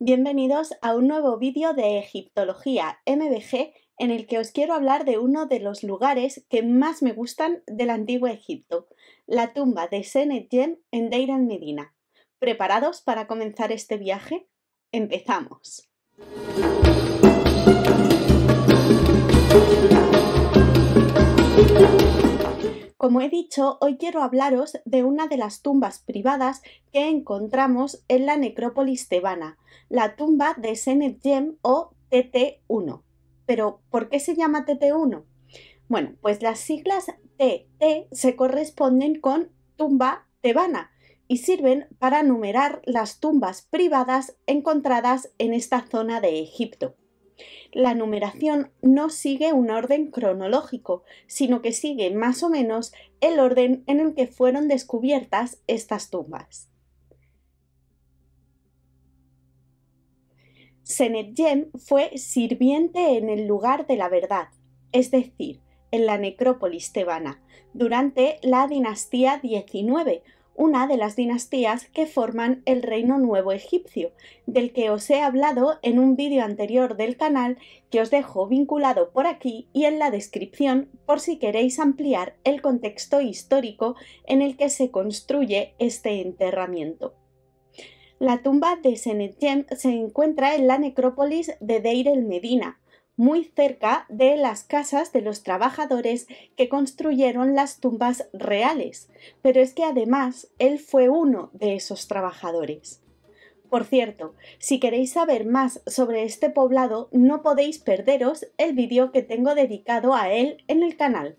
Bienvenidos a un nuevo vídeo de Egiptología MBG en el que os quiero hablar de uno de los lugares que más me gustan del antiguo Egipto, la tumba de Senet en Deir el Medina. ¿Preparados para comenzar este viaje? ¡Empezamos! Como he dicho, hoy quiero hablaros de una de las tumbas privadas que encontramos en la necrópolis tebana, la tumba de Senet-Yem o TT1. Pero, ¿por qué se llama TT1? Bueno, pues las siglas TT se corresponden con tumba tebana y sirven para numerar las tumbas privadas encontradas en esta zona de Egipto. La numeración no sigue un orden cronológico, sino que sigue más o menos el orden en el que fueron descubiertas estas tumbas. Senet Yem fue sirviente en el lugar de la verdad, es decir, en la necrópolis tebana, durante la dinastía XIX, una de las dinastías que forman el Reino Nuevo Egipcio, del que os he hablado en un vídeo anterior del canal que os dejo vinculado por aquí y en la descripción por si queréis ampliar el contexto histórico en el que se construye este enterramiento. La tumba de Senetjem se encuentra en la necrópolis de Deir el Medina, muy cerca de las casas de los trabajadores que construyeron las tumbas reales, pero es que además él fue uno de esos trabajadores. Por cierto, si queréis saber más sobre este poblado, no podéis perderos el vídeo que tengo dedicado a él en el canal.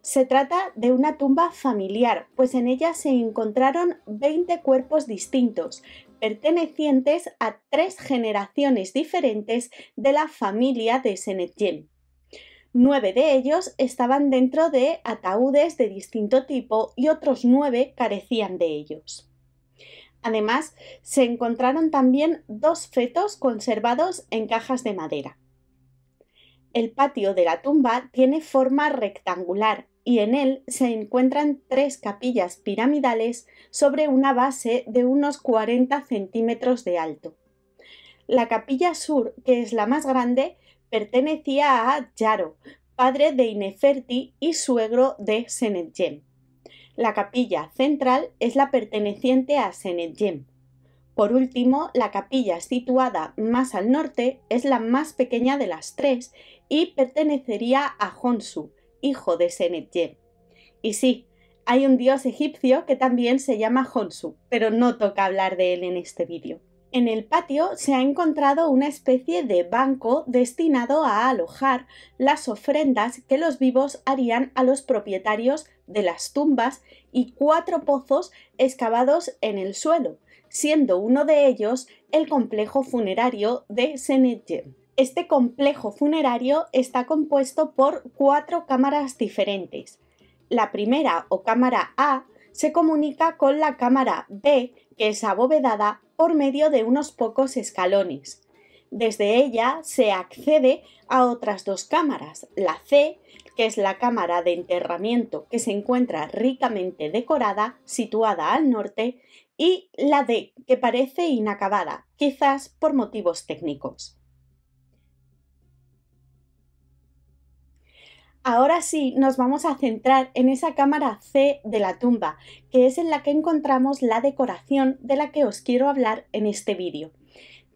Se trata de una tumba familiar, pues en ella se encontraron 20 cuerpos distintos, pertenecientes a tres generaciones diferentes de la familia de Senetjem. Nueve de ellos estaban dentro de ataúdes de distinto tipo y otros nueve carecían de ellos. Además, se encontraron también dos fetos conservados en cajas de madera. El patio de la tumba tiene forma rectangular, y en él se encuentran tres capillas piramidales sobre una base de unos 40 centímetros de alto. La capilla sur, que es la más grande, pertenecía a Yaro, padre de Ineferti y suegro de Senetjem. La capilla central es la perteneciente a Senetjem. Por último, la capilla situada más al norte es la más pequeña de las tres y pertenecería a Honsu, hijo de Senetjeb. Y sí, hay un dios egipcio que también se llama Honsu, pero no toca hablar de él en este vídeo. En el patio se ha encontrado una especie de banco destinado a alojar las ofrendas que los vivos harían a los propietarios de las tumbas y cuatro pozos excavados en el suelo, siendo uno de ellos el complejo funerario de Senetjem. Este complejo funerario está compuesto por cuatro cámaras diferentes. La primera o cámara A se comunica con la cámara B, que es abovedada, por medio de unos pocos escalones. Desde ella se accede a otras dos cámaras, la C, que es la cámara de enterramiento que se encuentra ricamente decorada, situada al norte, y la D, que parece inacabada, quizás por motivos técnicos. Ahora sí, nos vamos a centrar en esa cámara C de la tumba, que es en la que encontramos la decoración de la que os quiero hablar en este vídeo.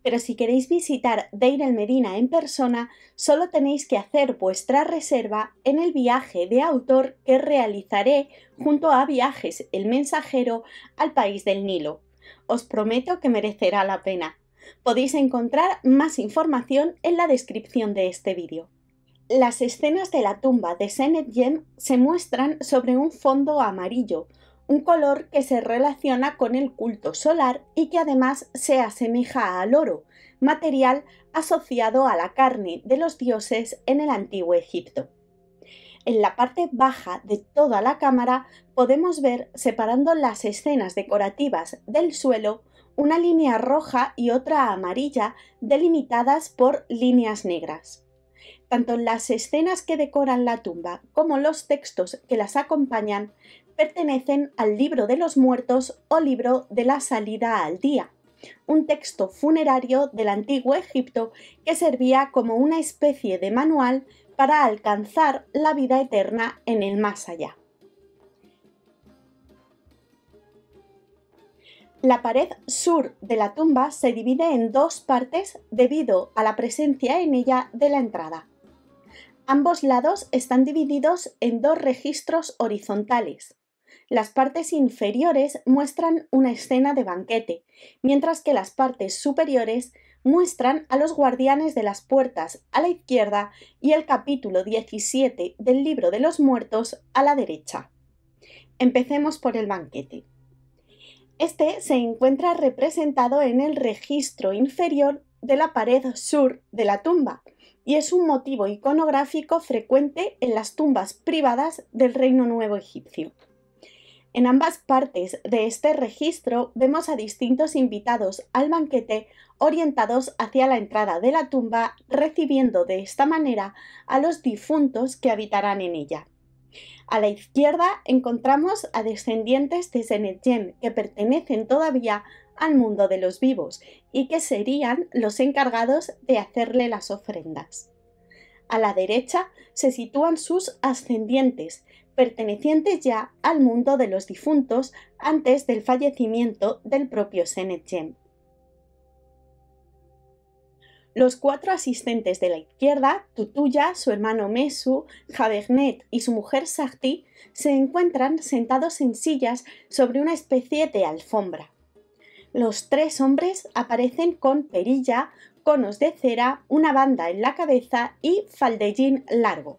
Pero si queréis visitar Deir el Medina en persona, solo tenéis que hacer vuestra reserva en el viaje de autor que realizaré junto a Viajes el Mensajero al País del Nilo. Os prometo que merecerá la pena. Podéis encontrar más información en la descripción de este vídeo. Las escenas de la tumba de Senet se muestran sobre un fondo amarillo, un color que se relaciona con el culto solar y que además se asemeja al oro, material asociado a la carne de los dioses en el antiguo Egipto. En la parte baja de toda la cámara podemos ver, separando las escenas decorativas del suelo, una línea roja y otra amarilla delimitadas por líneas negras. Tanto las escenas que decoran la tumba como los textos que las acompañan pertenecen al libro de los muertos o libro de la salida al día, un texto funerario del antiguo Egipto que servía como una especie de manual para alcanzar la vida eterna en el más allá. La pared sur de la tumba se divide en dos partes debido a la presencia en ella de la entrada. Ambos lados están divididos en dos registros horizontales. Las partes inferiores muestran una escena de banquete, mientras que las partes superiores muestran a los guardianes de las puertas a la izquierda y el capítulo 17 del libro de los muertos a la derecha. Empecemos por el banquete. Este se encuentra representado en el registro inferior de la pared sur de la tumba, y es un motivo iconográfico frecuente en las tumbas privadas del Reino Nuevo Egipcio. En ambas partes de este registro vemos a distintos invitados al banquete orientados hacia la entrada de la tumba, recibiendo de esta manera a los difuntos que habitarán en ella. A la izquierda encontramos a descendientes de Senetjem que pertenecen todavía al mundo de los vivos y que serían los encargados de hacerle las ofrendas. A la derecha se sitúan sus ascendientes, pertenecientes ya al mundo de los difuntos antes del fallecimiento del propio Senetjem. Los cuatro asistentes de la izquierda, Tutuya, su hermano Mesu, Javernet y su mujer Sakti, se encuentran sentados en sillas sobre una especie de alfombra. Los tres hombres aparecen con perilla, conos de cera, una banda en la cabeza y faldellín largo.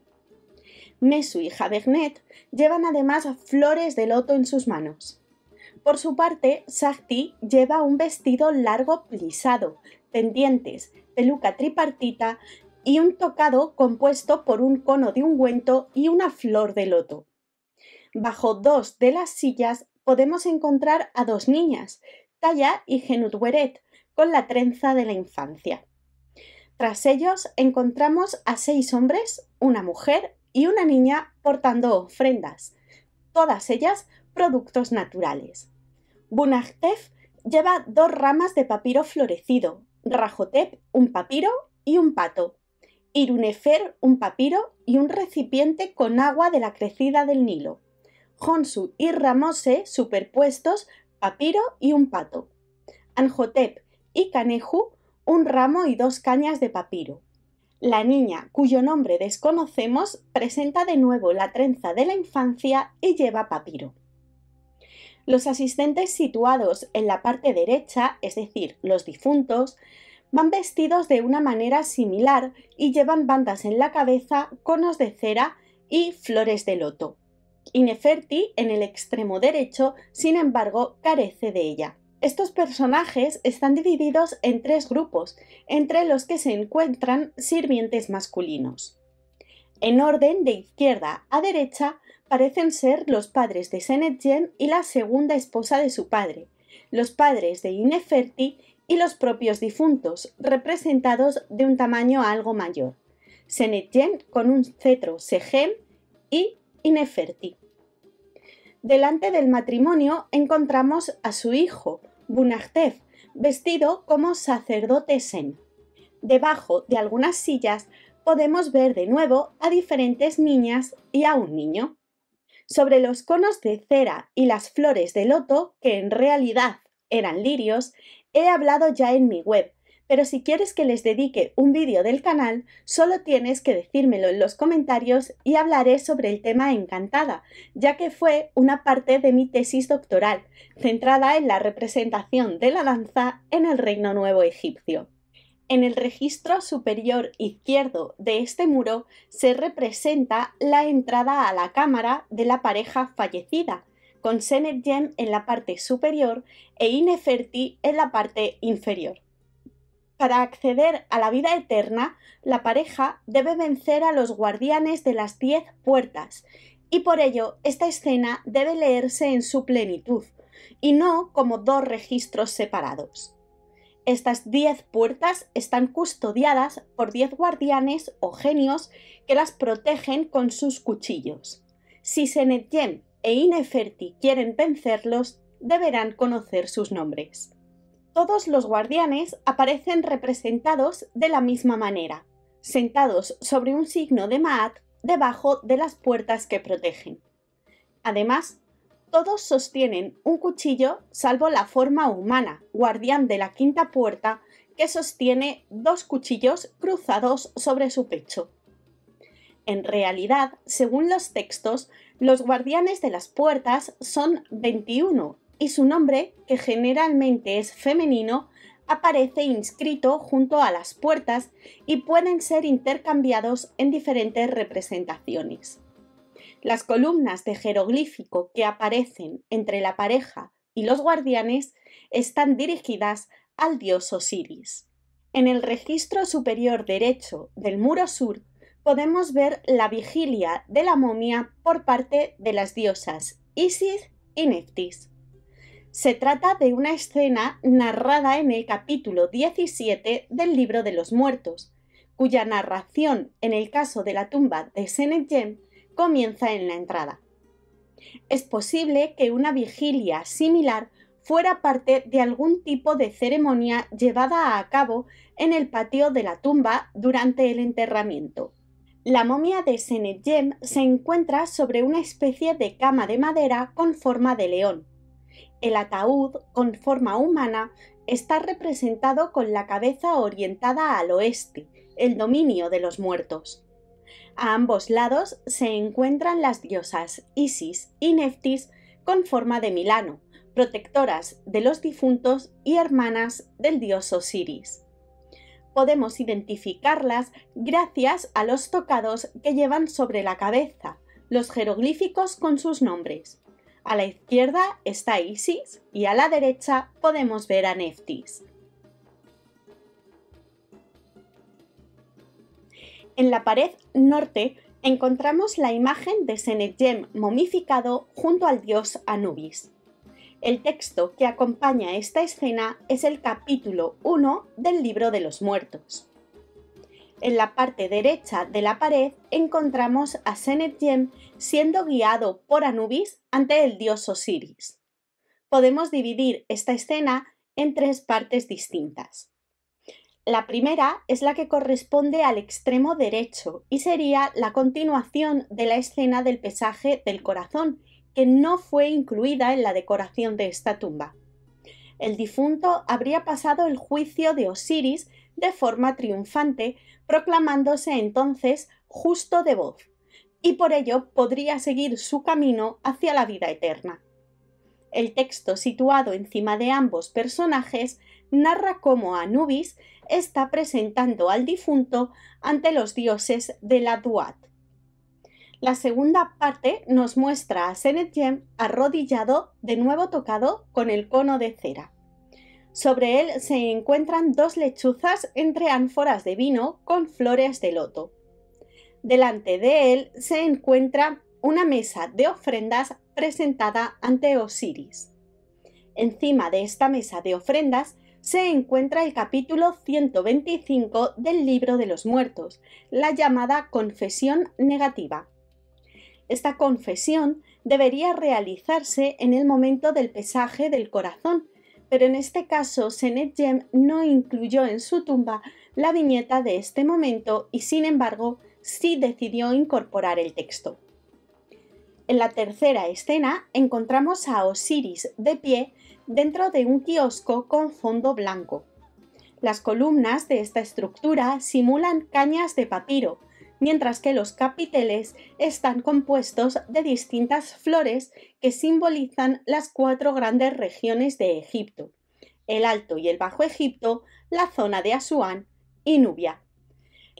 Mesu y Javernet llevan además flores de loto en sus manos. Por su parte, Sakti lleva un vestido largo plisado, pendientes, peluca tripartita y un tocado compuesto por un cono de ungüento y una flor de loto. Bajo dos de las sillas podemos encontrar a dos niñas Taya y Genut con la trenza de la infancia. Tras ellos encontramos a seis hombres, una mujer y una niña portando ofrendas, todas ellas productos naturales. Bunachtef lleva dos ramas de papiro florecido, Rajotep un papiro y un pato, Irunefer un papiro y un recipiente con agua de la crecida del Nilo. Honsu y Ramose, superpuestos, papiro y un pato. Anjotep y Caneju, un ramo y dos cañas de papiro. La niña, cuyo nombre desconocemos, presenta de nuevo la trenza de la infancia y lleva papiro. Los asistentes situados en la parte derecha, es decir, los difuntos, van vestidos de una manera similar y llevan bandas en la cabeza, conos de cera y flores de loto. Ineferti, en el extremo derecho, sin embargo, carece de ella. Estos personajes están divididos en tres grupos, entre los que se encuentran sirvientes masculinos. En orden de izquierda a derecha parecen ser los padres de Senetjen y la segunda esposa de su padre, los padres de Ineferti y los propios difuntos, representados de un tamaño algo mayor. Senetjen con un cetro Sejem y Ineferti. Delante del matrimonio encontramos a su hijo, Bunagtef, vestido como sacerdote Sen. Debajo de algunas sillas podemos ver de nuevo a diferentes niñas y a un niño. Sobre los conos de cera y las flores de loto, que en realidad eran lirios, he hablado ya en mi web, pero si quieres que les dedique un vídeo del canal, solo tienes que decírmelo en los comentarios y hablaré sobre el tema encantada, ya que fue una parte de mi tesis doctoral, centrada en la representación de la danza en el Reino Nuevo Egipcio. En el registro superior izquierdo de este muro se representa la entrada a la cámara de la pareja fallecida, con Senetjem en la parte superior e Ineferti en la parte inferior. Para acceder a la vida eterna, la pareja debe vencer a los guardianes de las diez puertas, y por ello esta escena debe leerse en su plenitud, y no como dos registros separados. Estas diez puertas están custodiadas por diez guardianes o genios que las protegen con sus cuchillos. Si Senetjem e Ineferti quieren vencerlos, deberán conocer sus nombres. Todos los guardianes aparecen representados de la misma manera, sentados sobre un signo de Maat debajo de las puertas que protegen. Además, todos sostienen un cuchillo salvo la forma humana, guardián de la quinta puerta, que sostiene dos cuchillos cruzados sobre su pecho. En realidad, según los textos, los guardianes de las puertas son 21 y su nombre, que generalmente es femenino, aparece inscrito junto a las puertas y pueden ser intercambiados en diferentes representaciones. Las columnas de jeroglífico que aparecen entre la pareja y los guardianes están dirigidas al dios Osiris. En el registro superior derecho del muro sur podemos ver la vigilia de la momia por parte de las diosas Isis y Neftis. Se trata de una escena narrada en el capítulo 17 del libro de los muertos, cuya narración en el caso de la tumba de Senetjem, comienza en la entrada. Es posible que una vigilia similar fuera parte de algún tipo de ceremonia llevada a cabo en el patio de la tumba durante el enterramiento. La momia de Senetjem se encuentra sobre una especie de cama de madera con forma de león, el ataúd, con forma humana, está representado con la cabeza orientada al oeste, el dominio de los muertos. A ambos lados se encuentran las diosas Isis y Neftis con forma de Milano, protectoras de los difuntos y hermanas del dios Osiris. Podemos identificarlas gracias a los tocados que llevan sobre la cabeza, los jeroglíficos con sus nombres. A la izquierda está Isis y a la derecha podemos ver a Neftis. En la pared norte encontramos la imagen de Senegem momificado junto al dios Anubis. El texto que acompaña esta escena es el capítulo 1 del libro de los muertos. En la parte derecha de la pared encontramos a Senetjem siendo guiado por Anubis ante el dios Osiris. Podemos dividir esta escena en tres partes distintas. La primera es la que corresponde al extremo derecho y sería la continuación de la escena del pesaje del corazón, que no fue incluida en la decoración de esta tumba. El difunto habría pasado el juicio de Osiris de forma triunfante, proclamándose entonces justo de voz, y por ello podría seguir su camino hacia la vida eterna. El texto situado encima de ambos personajes narra cómo Anubis está presentando al difunto ante los dioses de la Duat. La segunda parte nos muestra a Senetjem arrodillado, de nuevo tocado con el cono de cera. Sobre él se encuentran dos lechuzas entre ánforas de vino con flores de loto. Delante de él se encuentra una mesa de ofrendas presentada ante Osiris. Encima de esta mesa de ofrendas se encuentra el capítulo 125 del libro de los muertos, la llamada confesión negativa. Esta confesión debería realizarse en el momento del pesaje del corazón, pero en este caso Senet Gem no incluyó en su tumba la viñeta de este momento y sin embargo sí decidió incorporar el texto. En la tercera escena encontramos a Osiris de pie dentro de un kiosco con fondo blanco. Las columnas de esta estructura simulan cañas de papiro, mientras que los capiteles están compuestos de distintas flores que simbolizan las cuatro grandes regiones de Egipto, el Alto y el Bajo Egipto, la zona de Asuán y Nubia.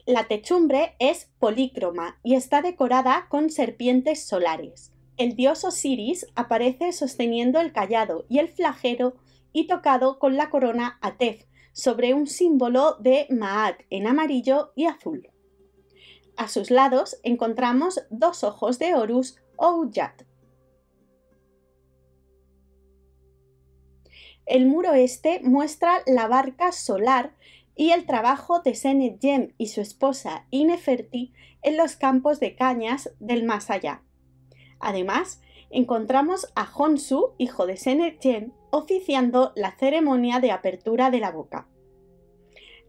La techumbre es polícroma y está decorada con serpientes solares. El dios Osiris aparece sosteniendo el callado y el flagero y tocado con la corona Atef sobre un símbolo de Maat en amarillo y azul. A sus lados encontramos dos ojos de Horus o Ujat. El muro este muestra la barca solar y el trabajo de Senetjem y su esposa Ineferti en los campos de cañas del más allá. Además, encontramos a Honsu, hijo de Senetjem, oficiando la ceremonia de apertura de la boca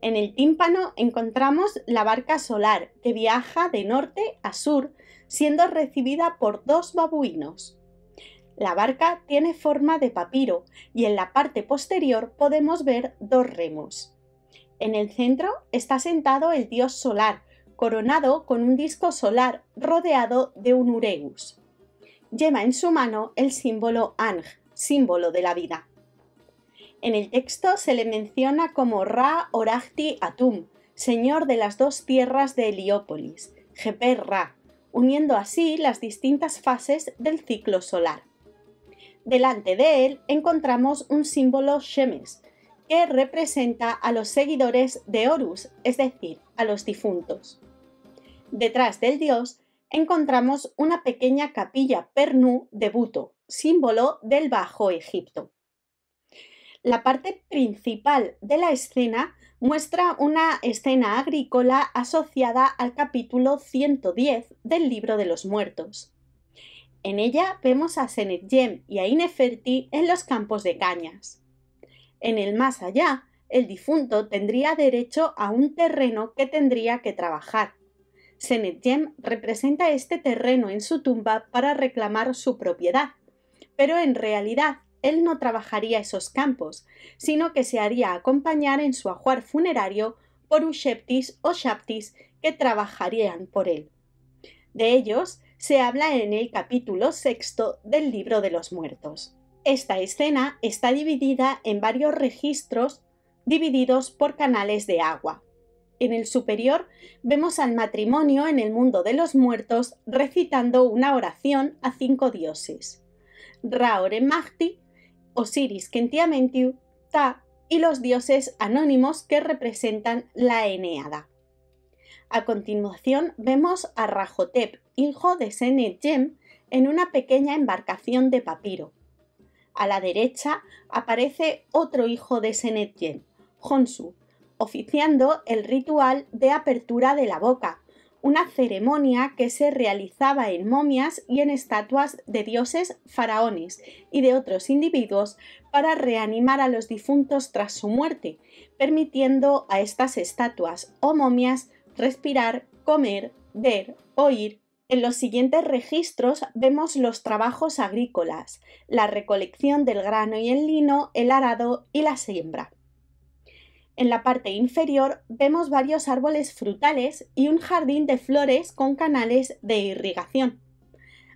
en el tímpano encontramos la barca solar que viaja de norte a sur, siendo recibida por dos babuinos. La barca tiene forma de papiro y en la parte posterior podemos ver dos remos. En el centro está sentado el dios solar, coronado con un disco solar rodeado de un ureus. Lleva en su mano el símbolo Ang, símbolo de la vida. En el texto se le menciona como Ra orahti Atum, señor de las dos tierras de Heliópolis, Geper Ra, uniendo así las distintas fases del ciclo solar. Delante de él encontramos un símbolo Shemes, que representa a los seguidores de Horus, es decir, a los difuntos. Detrás del dios encontramos una pequeña capilla Pernu de Buto, símbolo del Bajo Egipto. La parte principal de la escena muestra una escena agrícola asociada al capítulo 110 del libro de los muertos. En ella vemos a Senetjem y a Ineferti en los campos de cañas. En el más allá, el difunto tendría derecho a un terreno que tendría que trabajar. Senetjem representa este terreno en su tumba para reclamar su propiedad, pero en realidad él no trabajaría esos campos, sino que se haría acompañar en su ajuar funerario por usheptis o shaptis que trabajarían por él. De ellos se habla en el capítulo sexto del libro de los muertos. Esta escena está dividida en varios registros divididos por canales de agua. En el superior vemos al matrimonio en el mundo de los muertos recitando una oración a cinco dioses. Raore Magti, Osiris Kentiamentiu, Ta y los dioses anónimos que representan la Eneada. A continuación vemos a Rajotep, hijo de Senetjen, en una pequeña embarcación de papiro. A la derecha aparece otro hijo de Yem, Honsu, oficiando el ritual de apertura de la boca, una ceremonia que se realizaba en momias y en estatuas de dioses, faraones y de otros individuos para reanimar a los difuntos tras su muerte, permitiendo a estas estatuas o momias respirar, comer, ver, oír en los siguientes registros vemos los trabajos agrícolas, la recolección del grano y el lino, el arado y la siembra. En la parte inferior vemos varios árboles frutales y un jardín de flores con canales de irrigación.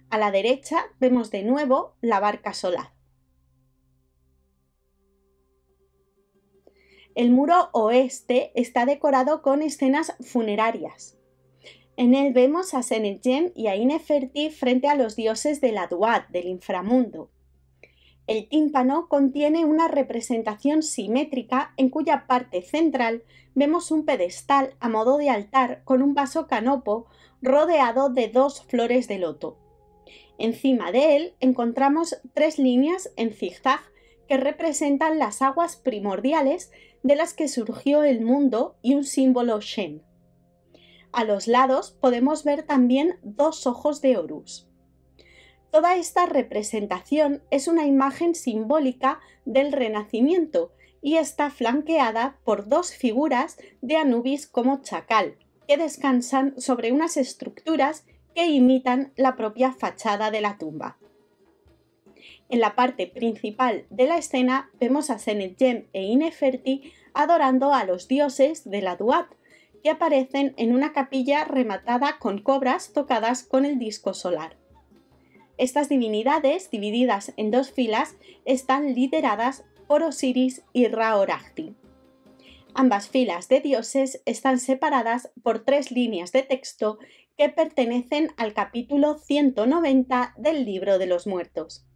A la derecha vemos de nuevo la barca solar. El muro oeste está decorado con escenas funerarias. En él vemos a Senegem y a Ineferti frente a los dioses de la Duat, del inframundo, el tímpano contiene una representación simétrica en cuya parte central vemos un pedestal a modo de altar con un vaso canopo rodeado de dos flores de loto. Encima de él encontramos tres líneas en zigzag que representan las aguas primordiales de las que surgió el mundo y un símbolo Shen. A los lados podemos ver también dos ojos de Horus. Toda esta representación es una imagen simbólica del Renacimiento y está flanqueada por dos figuras de Anubis como chacal, que descansan sobre unas estructuras que imitan la propia fachada de la tumba. En la parte principal de la escena vemos a Senetjem e Ineferti adorando a los dioses de la Duat, que aparecen en una capilla rematada con cobras tocadas con el disco solar. Estas divinidades, divididas en dos filas, están lideradas por Osiris y Ra Ambas filas de dioses están separadas por tres líneas de texto que pertenecen al capítulo 190 del libro de los muertos.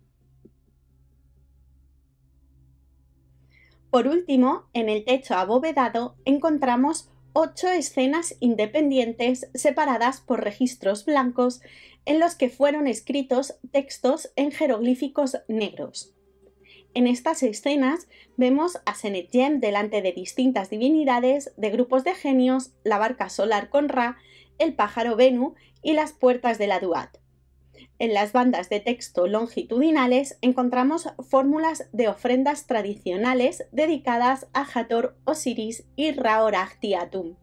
Por último, en el techo abovedado encontramos ocho escenas independientes separadas por registros blancos en los que fueron escritos textos en jeroglíficos negros. En estas escenas vemos a Senetjem delante de distintas divinidades, de grupos de genios, la barca solar con Ra, el pájaro Venu y las puertas de la Duat. En las bandas de texto longitudinales encontramos fórmulas de ofrendas tradicionales dedicadas a Hathor, Osiris y Raurach-Tiatum.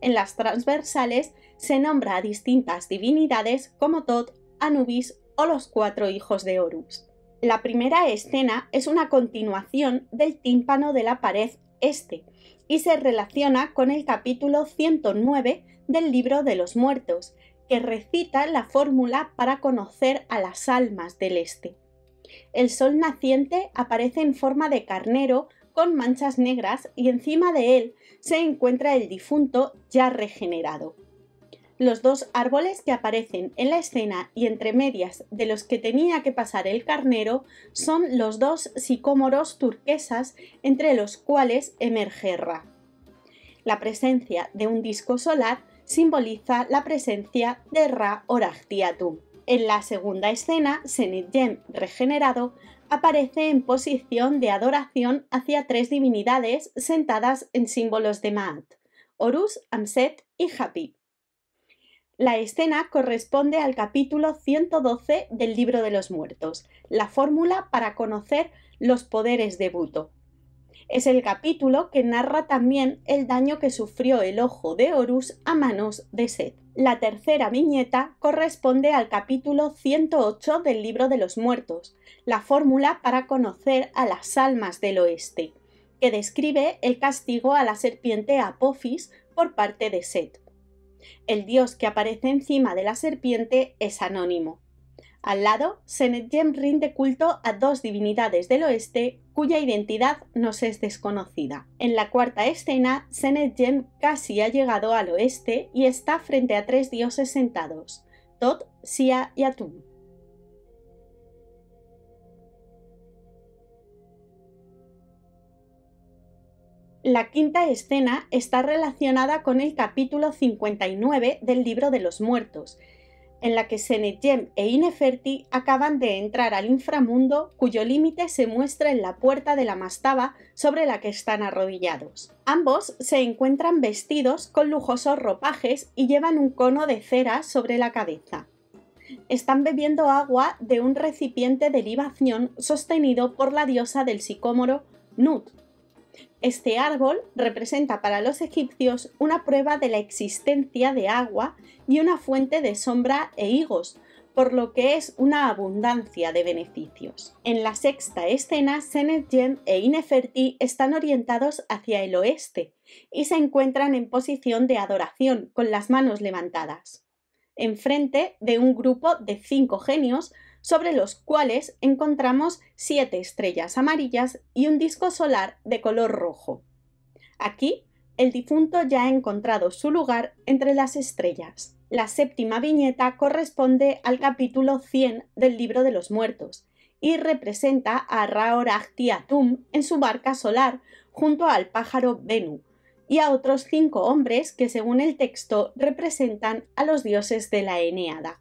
En las transversales se nombra a distintas divinidades como Tot, Anubis o los cuatro hijos de Horus. La primera escena es una continuación del tímpano de la pared este y se relaciona con el capítulo 109 del libro de los muertos, que recita la fórmula para conocer a las almas del este. El sol naciente aparece en forma de carnero con manchas negras y encima de él se encuentra el difunto ya regenerado. Los dos árboles que aparecen en la escena y entre medias de los que tenía que pasar el carnero son los dos sicómoros turquesas entre los cuales emerge Ra. La presencia de un disco solar simboliza la presencia de Ra orahtiatu En la segunda escena, Senit regenerado aparece en posición de adoración hacia tres divinidades sentadas en símbolos de Maat, Horus, Amset y Hapi. La escena corresponde al capítulo 112 del Libro de los Muertos, la fórmula para conocer los poderes de Buto, es el capítulo que narra también el daño que sufrió el ojo de Horus a manos de Set. La tercera viñeta corresponde al capítulo 108 del libro de los muertos, la fórmula para conocer a las almas del oeste, que describe el castigo a la serpiente Apophis por parte de Set. El dios que aparece encima de la serpiente es anónimo. Al lado, Senetjem rinde culto a dos divinidades del oeste cuya identidad nos es desconocida. En la cuarta escena, Senetjem casi ha llegado al oeste y está frente a tres dioses sentados, Tot, Sia y Atum. La quinta escena está relacionada con el capítulo 59 del libro de los muertos, en la que Senetjem e Ineferti acaban de entrar al inframundo cuyo límite se muestra en la puerta de la mastaba sobre la que están arrodillados. Ambos se encuentran vestidos con lujosos ropajes y llevan un cono de cera sobre la cabeza. Están bebiendo agua de un recipiente de libación sostenido por la diosa del sicómoro Nut, este árbol representa para los egipcios una prueba de la existencia de agua y una fuente de sombra e higos, por lo que es una abundancia de beneficios. En la sexta escena, Senetjen e Ineferti están orientados hacia el oeste y se encuentran en posición de adoración, con las manos levantadas, enfrente de un grupo de cinco genios sobre los cuales encontramos siete estrellas amarillas y un disco solar de color rojo. Aquí, el difunto ya ha encontrado su lugar entre las estrellas. La séptima viñeta corresponde al capítulo 100 del libro de los muertos y representa a Agti Atum en su barca solar junto al pájaro Venu y a otros cinco hombres que según el texto representan a los dioses de la Eneada.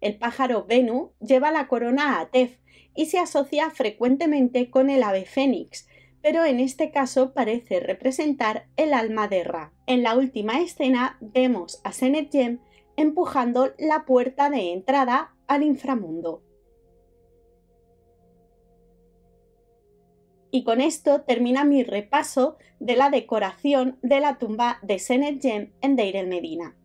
El pájaro Venu lleva la corona a Tef y se asocia frecuentemente con el ave fénix, pero en este caso parece representar el alma de Ra. En la última escena vemos a Senet empujando la puerta de entrada al inframundo. Y con esto termina mi repaso de la decoración de la tumba de Senet en Deir el Medina.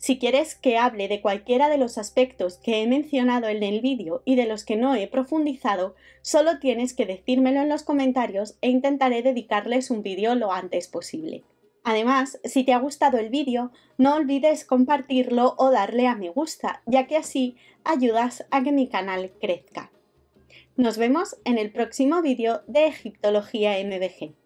Si quieres que hable de cualquiera de los aspectos que he mencionado en el vídeo y de los que no he profundizado, solo tienes que decírmelo en los comentarios e intentaré dedicarles un vídeo lo antes posible. Además, si te ha gustado el vídeo, no olvides compartirlo o darle a me gusta, ya que así ayudas a que mi canal crezca. Nos vemos en el próximo vídeo de Egiptología MBG.